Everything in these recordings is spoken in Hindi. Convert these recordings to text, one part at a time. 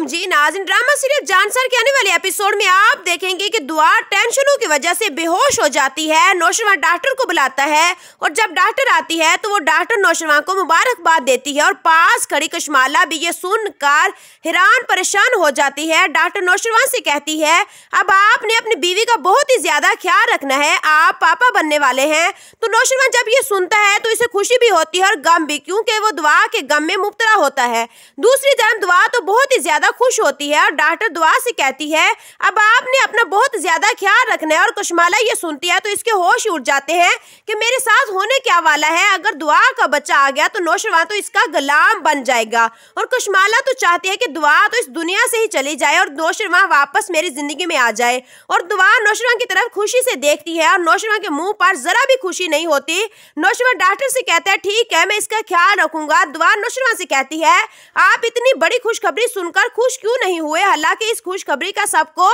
राम जी नाजिन ड्रामा सीरियल जानसर के आने वाले एपिसोड में आप देखेंगे कि दुआ टेंशनों की वजह से बेहोश हो जाती है नौशरवा डॉक्टर को बुलाता है और जब डॉक्टर आती है तो वो डॉक्टर नौशरवा को मुबारकबाद देती है और पास खड़ी कश्माला भी ये सुनकर हैरान परेशान हो जाती है डॉक्टर नौशरवा से कहती है अब आपने अपनी बीवी का बहुत ही ज्यादा ख्याल रखना है आप पापा बनने वाले हैं तो नौशरवा जब ये सुनता है तो इसे खुशी भी होती है और गम भी क्योंकि वो दुआ के गम में मुबतला होता है दूसरी तरफ दुआ तो बहुत ही ज्यादा ज्यादा खुश होती है और डॉक्टर दुआ से कहती है अब आपने अपना बहुत ज्यादा ख्याल रखना है और कुशमाला ये सुनती है तो इसके होश उड़ जाते हैं कि मेरे साथ होने क्या वाला है अगर दुआ का बच्चा आ गया तो नौशरवा तो इसका गुलाम बन जाएगा और कुशमाला तो चाहती है कि दुआ तो इस दुनिया से ही चली जाए और नौशरवा वापस मेरी जिंदगी में आ जाए और दुआ नौशरवा की तरफ खुशी से देखती है और नौशरवा के मुंह पर जरा भी खुशी नहीं होती नौशरवा डॉक्टर से कहता है ठीक है मैं इसका ख्याल रखूंगा दुआ नौशरवा से कहती है आप इतनी बड़ी खुशखबरी सुनकर खुश क्यों नहीं हुए हालांकि इस खुशखबरी का सबको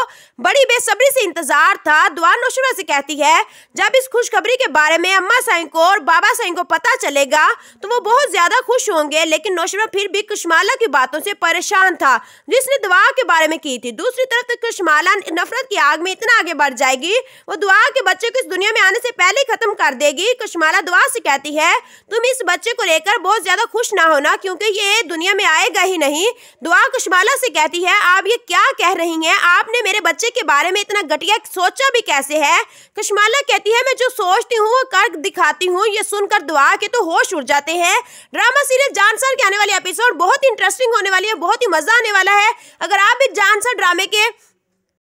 बड़ी बेसब्री से इंतजार था दुआ नौशुरा से कहती है जब इस खुशखबरी के बारे में अम्मा साई को और बाबा साई को पता चलेगा तो वो बहुत ज्यादा खुश होंगे लेकिन नौशुरा फिर भी कृष्माला की बातों से परेशान था जिसने दुआ के बारे में की थी दूसरी तरफ तो कृष्माला नफरत की आग में इतना आगे बढ़ जाएगी वो दुआ के बच्चे को इस दुनिया में आने से पहले खत्म कर देगी कृष्माला दुआ से कहती है तुम इस बच्चे को लेकर बहुत ज्यादा खुश ना होना क्योंकि ये दुनिया में आएगा ही नहीं दुआ कृष्माला कोमला से कहती है आप ये क्या कह रही हैं आपने मेरे बच्चे के बारे में इतना घटिया सोचा भी कैसे है कश्माला कहती है मैं जो सोचती हूँ वो कर दिखाती हूँ ये सुनकर दुआ के तो होश उड़ जाते हैं ड्रामा सीरियल जानसर के आने वाले एपिसोड बहुत इंटरेस्टिंग होने वाली है बहुत ही मजा आने वाला है अगर आप भी जानसर ड्रामे के